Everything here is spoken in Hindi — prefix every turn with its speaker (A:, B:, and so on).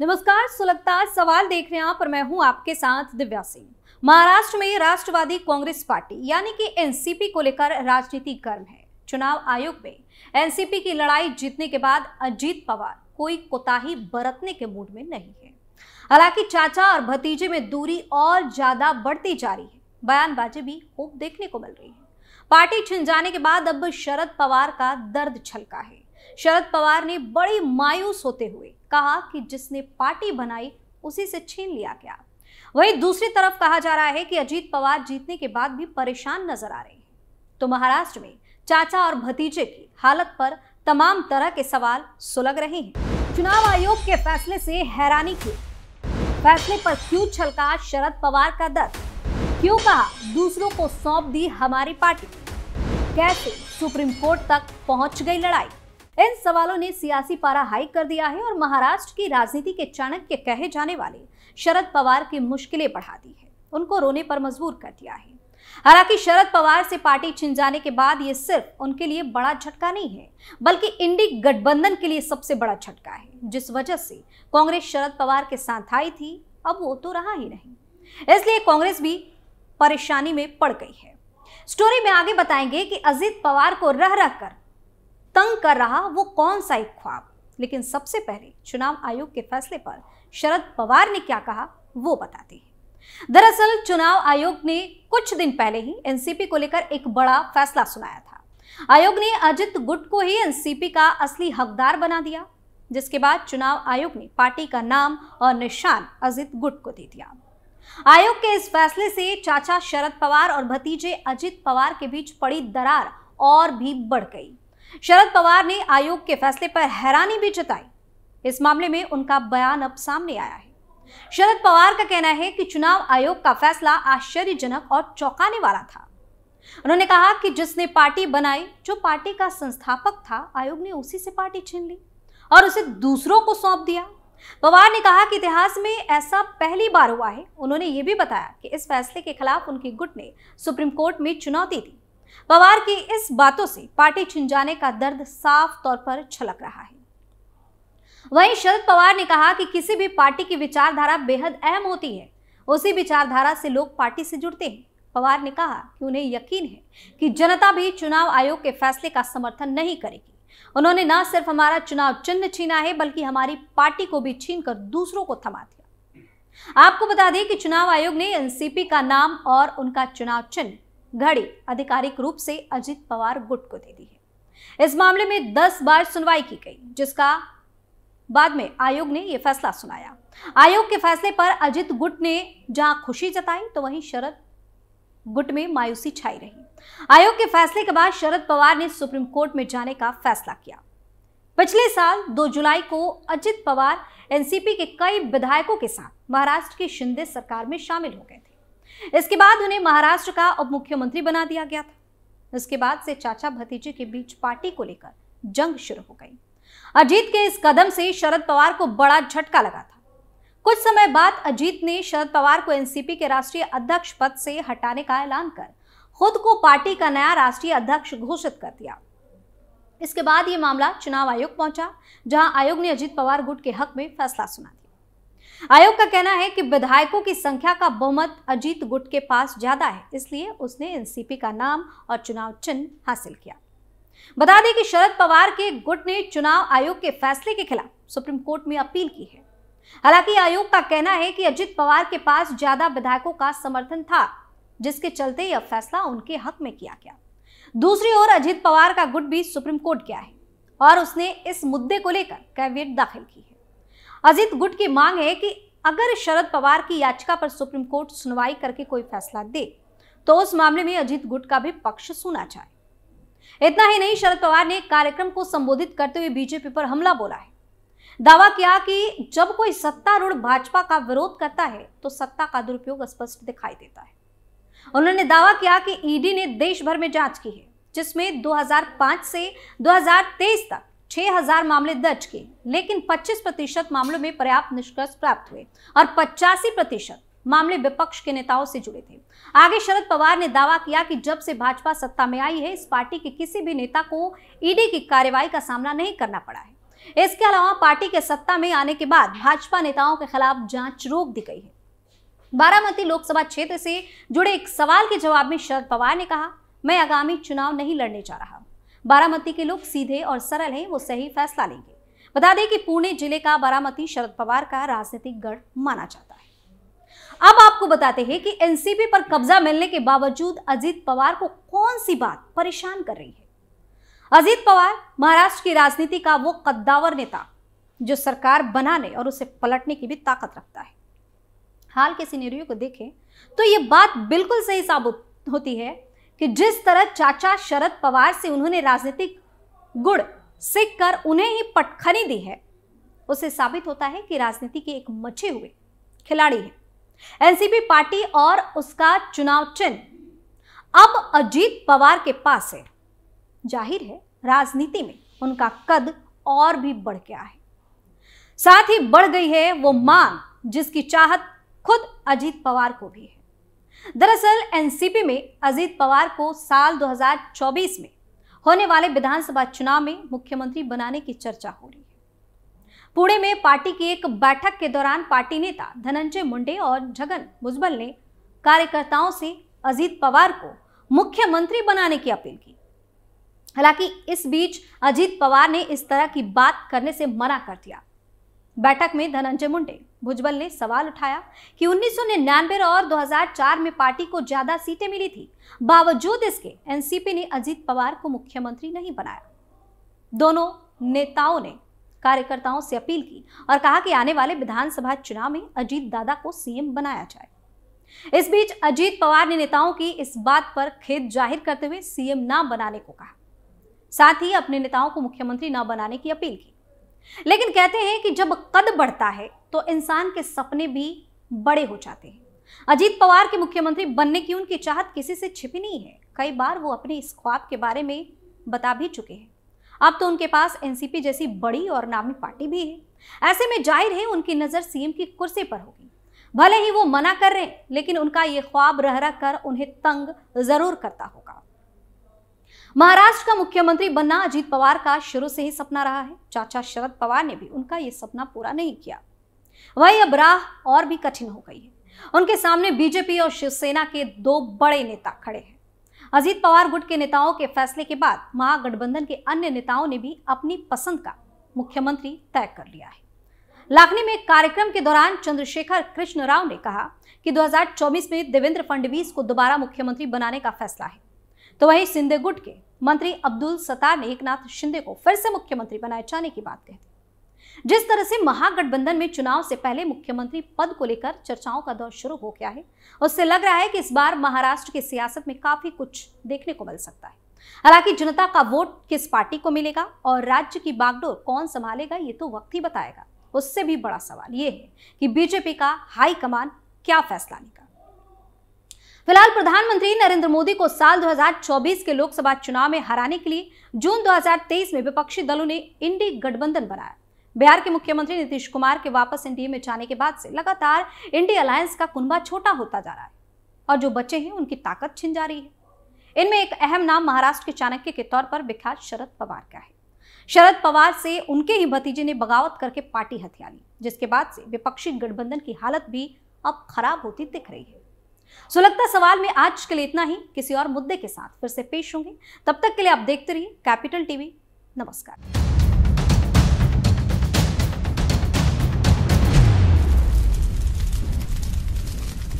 A: नमस्कार सुलगता सवाल देख रहे हैं आप और मैं हूं आपके साथ दिव्या सिंह महाराष्ट्र में राष्ट्रवादी कांग्रेस पार्टी यानी कि एनसीपी को लेकर राजनीति गर्म है चुनाव आयोग में एनसीपी की लड़ाई जीतने के बाद अजीत पवार कोई कोताही बरतने के मूड में नहीं है हालांकि चाचा और भतीजे में दूरी और ज्यादा बढ़ती जा रही है बयानबाजी भी खूब देखने को मिल रही है पार्टी छिन जाने के बाद अब शरद पवार का दर्द छलका है शरद पवार ने बड़ी मायूस होते हुए कहा कि जिसने पार्टी बनाई उसी से छीन लिया गया वहीं दूसरी तरफ कहा जा रहा है कि अजीत पवार जीतने के बाद भी परेशान नजर आ रहे हैं तो महाराष्ट्र में चाचा और भतीजे की हालत पर तमाम तरह के सवाल सुलग रहे हैं चुनाव आयोग के फैसले से हैरानी की फैसले पर क्यों छलका शरद पवार का दर्द क्यों कहा दूसरों को सौंप दी हमारी पार्टी कैसे सुप्रीम कोर्ट तक पहुंच गई लड़ाई इन सवालों ने सियासी पारा हाई कर दिया है और महाराष्ट्र की राजनीति के चाणक्य कहे जाने वाले शरद पवार की मुश्किलें बढ़ा दी है उनको रोने पर मजबूर कर दिया है हालांकि शरद पवार से पार्टी छिन जाने के बाद ये सिर्फ उनके लिए बड़ा झटका नहीं है बल्कि इंडी गठबंधन के लिए सबसे बड़ा झटका है जिस वजह से कांग्रेस शरद पवार के साथ आई थी अब वो तो रहा ही नहीं इसलिए कांग्रेस भी परेशानी में पड़ गई है स्टोरी में आगे बताएंगे कि अजीत पवार को रह रहकर तंग कर रहा वो कौन सा एक ख्वाब लेकिन सबसे पहले चुनाव आयोग के फैसले पर शरद पवार ने क्या कहा वो बताते हैं दरअसल चुनाव आयोग ने कुछ दिन पहले ही एनसीपी को लेकर एक बड़ा फैसला सुनाया था आयोग ने अजित गुट को ही एनसीपी का असली हकदार बना दिया जिसके बाद चुनाव आयोग ने पार्टी का नाम और निशान अजित गुट को दे दिया आयोग के इस फैसले से चाचा शरद पवार और भतीजे अजित पवार के बीच पड़ी दरार और भी बढ़ गई शरद पवार ने आयोग के फैसले पर हैरानी भी जताई इस मामले में उनका बयान अब सामने आया है शरद पवार का कहना है कि चुनाव आयोग का फैसला आश्चर्यजनक और चौंकाने वाला था उन्होंने कहा कि जिसने पार्टी बनाई जो पार्टी का संस्थापक था आयोग ने उसी से पार्टी छीन ली और उसे दूसरों को सौंप दिया पवार ने कहा कि इतिहास में ऐसा पहली बार हुआ है उन्होंने यह भी बताया कि इस फैसले के खिलाफ उनकी गुट ने सुप्रीम कोर्ट में चुनौती दी पवार की इस बातों से पार्टी जाने का दर्द साफ तौर पर छलक रहा है वहीं शरद पवार ने कहा कि किसी भी पार्टी की विचारधारा बेहद अहम होती है उसी विचारधारा से लोग पार्टी से जुड़ते हैं पवार ने कहा कि उन्हें यकीन है कि जनता भी चुनाव आयोग के फैसले का समर्थन नहीं करेगी उन्होंने न सिर्फ हमारा चुनाव चिन्ह छीना है बल्कि हमारी पार्टी को भी छीन कर दूसरों को थमा दिया आपको बता दें कि चुनाव आयोग ने एनसीपी का नाम और उनका चुनाव चिन्ह घड़ी आधिकारिक रूप से अजित पवार गुट को दे दी है इस मामले में 10 बार सुनवाई की गई जिसका बाद में आयोग ने यह फैसला सुनाया आयोग के फैसले पर अजित गुट ने जहां खुशी जताई तो वहीं शरद गुट में मायूसी छाई रही आयोग के फैसले के बाद शरद पवार ने सुप्रीम कोर्ट में जाने का फैसला किया पिछले साल 2 जुलाई को अजित पवार एनसीपी के कई विधायकों के साथ महाराष्ट्र की शिंदे सरकार में शामिल हो गए इसके बाद उन्हें महाराष्ट्र का उप मुख्यमंत्री बना दिया गया था इसके बाद से चाचा भतीजे के बीच पार्टी को लेकर जंग शुरू हो गई अजीत के इस कदम से शरद पवार को बड़ा झटका लगा था कुछ समय बाद अजीत ने शरद पवार को एनसीपी के राष्ट्रीय अध्यक्ष पद से हटाने का ऐलान कर खुद को पार्टी का नया राष्ट्रीय अध्यक्ष घोषित कर दिया इसके बाद यह मामला चुनाव आयोग पहुंचा जहां आयोग ने अजीत पवार गुट के हक में फैसला सुना दिया आयोग का कहना है कि विधायकों की संख्या का बहुमत अजीत गुट के पास ज्यादा है इसलिए उसने एनसीपी का नाम और चुनाव चिन्ह हासिल किया बता दें कि शरद पवार के गुट ने चुनाव आयोग के फैसले के खिलाफ सुप्रीम कोर्ट में अपील की है हालांकि आयोग का कहना है कि अजित पवार के पास ज्यादा विधायकों का समर्थन था जिसके चलते यह फैसला उनके हक में किया गया दूसरी ओर अजित पवार का गुट भी सुप्रीम कोर्ट गया है और उसने इस मुद्दे को लेकर कैवियट दाखिल की है अजीत गुट की मांग है कि अगर शरद पवार की याचिका पर सुप्रीम कोर्ट सुनवाई करके कोई फैसला दे तो उस मामले में अजीत गुट का भी पक्ष सुना जाए इतना ही नहीं शरद पवार ने कार्यक्रम को संबोधित करते हुए बीजेपी पर हमला बोला है दावा किया कि जब कोई सत्तारूढ़ भाजपा का विरोध करता है तो सत्ता का दुरुपयोग स्पष्ट दिखाई देता है उन्होंने दावा किया कि ईडी ने देश भर में जांच की है जिसमें 2005 से 2023 तक 6000 मामले दर्ज किए लेकिन 25 प्रतिशत मामलों में पर्याप्त निष्कर्ष प्राप्त हुए और पचासी प्रतिशत मामले विपक्ष के नेताओं से जुड़े थे आगे शरद पवार ने दावा किया कि जब से भाजपा सत्ता में आई है इस पार्टी के किसी भी नेता को ईडी की कार्यवाही का सामना नहीं करना पड़ा है इसके अलावा पार्टी के सत्ता में आने के बाद भाजपा नेताओं के खिलाफ जांच रोक दी गई है बारामती लोकसभा क्षेत्र से जुड़े एक सवाल के जवाब में शरद पवार ने कहा मैं आगामी चुनाव नहीं लड़ने जा रहा बारामती के लोग सीधे और सरल हैं वो सही फैसला लेंगे बता दें कि पुणे जिले का बारामती शरद पवार का राजनीतिक गढ़ माना जाता है अब आपको बताते हैं कि एनसीपी पर कब्जा मिलने के बावजूद अजीत पवार को कौन सी बात परेशान कर रही है अजीत पवार महाराष्ट्र की राजनीति का वो कद्दावर नेता जो सरकार बनाने और उसे पलटने की भी ताकत रखता है हाल के सीनेरियो को देखें तो ये बात बिल्कुल सही साबित होती है कि जिस तरह चाचा शरद पवार से उन्होंने राजनीतिक गुड़ सीख कर उन्हें ही पटखनी दी है उसे साबित होता है कि राजनीति के एक मचे हुए खिलाड़ी है एनसीपी पार्टी और उसका चुनाव चिन्ह अब अजीत पवार के पास है जाहिर है राजनीति में उनका कद और भी बढ़ गया है साथ ही बढ़ गई है वो मांग जिसकी चाहत खुद अजीत पवार को भी है दरअसल एनसीपी में अजीत पवार को साल 2024 में होने वाले विधानसभा चुनाव में मुख्यमंत्री बनाने की चर्चा हो रही है पुणे में पार्टी की एक बैठक के दौरान पार्टी नेता धनंजय मुंडे और जगन मुजबल ने कार्यकर्ताओं से अजीत पवार को मुख्यमंत्री बनाने की अपील की हालांकि इस बीच अजीत पवार ने इस तरह की बात करने से मना कर दिया बैठक में धनंजय मुंडे भुजबल ने सवाल उठाया कि उन्नीस और 2004 में पार्टी को ज्यादा सीटें मिली थी बावजूद इसके एनसीपी ने अजीत पवार को मुख्यमंत्री नहीं बनाया दोनों नेताओं ने कार्यकर्ताओं से अपील की और कहा कि आने वाले विधानसभा चुनाव में अजीत दादा को सीएम बनाया जाए इस बीच अजीत पवार ने नेताओं की इस बात पर खेद जाहिर करते हुए सीएम ना बनाने को कहा साथ ही अपने नेताओं को मुख्यमंत्री न बनाने की अपील की लेकिन कहते हैं कि जब कद बढ़ता है तो इंसान के सपने भी बड़े हो जाते हैं अजीत पवार के मुख्यमंत्री बनने की उनकी चाहत किसी से छिपी नहीं है कई बार वो अपने इस ख्वाब के बारे में बता भी चुके हैं अब तो उनके पास एनसीपी जैसी बड़ी और नामी पार्टी भी है ऐसे में जाहिर है उनकी नज़र सीएम की कुर्सी पर होगी भले ही वो मना कर रहे हैं लेकिन उनका ये ख्वाब रह रह कर उन्हें तंग जरूर करता होगा महाराष्ट्र का मुख्यमंत्री बनना अजीत पवार का शुरू से ही सपना रहा है चाचा शरद पवार ने भी उनका यह सपना पूरा नहीं किया वही अब राह और भी कठिन हो गई है उनके सामने बीजेपी और शिवसेना के दो बड़े नेता खड़े हैं अजीत पवार गुट के नेताओं के फैसले के बाद महागठबंधन के अन्य नेताओं ने भी अपनी पसंद का मुख्यमंत्री तय कर लिया है लाखनी में कार्यक्रम के दौरान चंद्रशेखर कृष्ण राव ने कहा कि 2024 में देवेंद्र फडणवीस को दोबारा मुख्यमंत्री बनाने का फैसला है तो वहीं सिंधे गुट के मंत्री अब्दुल सतार ने एकनाथ शिंदे को फिर से मुख्यमंत्री बनाए जाने की बात कही जिस तरह से महागठबंधन में चुनाव से पहले मुख्यमंत्री पद को लेकर चर्चाओं का दौर शुरू हो गया है उससे लग रहा है कि इस बार महाराष्ट्र की सियासत में काफी कुछ देखने को मिल सकता है हालांकि जनता का वोट किस पार्टी को मिलेगा और राज्य की बागडोर कौन संभालेगा ये तो वक्त ही बताएगा उससे भी बड़ा सवाल ये है कि बीजेपी का हाईकमान क्या फैसला लेगा फिलहाल प्रधानमंत्री नरेंद्र मोदी को साल 2024 के लोकसभा चुनाव में हराने के लिए जून 2023 में विपक्षी दलों ने इंडी गठबंधन बनाया बिहार के मुख्यमंत्री नीतीश कुमार के वापस एनडीए में जाने के बाद से लगातार इंडी अलायंस का कुनबा छोटा होता जा रहा है और जो बच्चे हैं उनकी ताकत छिन जा रही है इनमें एक अहम नाम महाराष्ट्र के चाणक्य के तौर पर विख्यात शरद पवार का है शरद पवार से उनके ही भतीजे ने बगावत करके पार्टी हथिया ली जिसके बाद से विपक्षी गठबंधन की हालत भी अब खराब होती दिख रही है सो लगता सवाल में आज के लिए इतना ही किसी और मुद्दे के साथ फिर से पेश होंगे तब तक के लिए आप देखते रहिए कैपिटल टीवी नमस्कार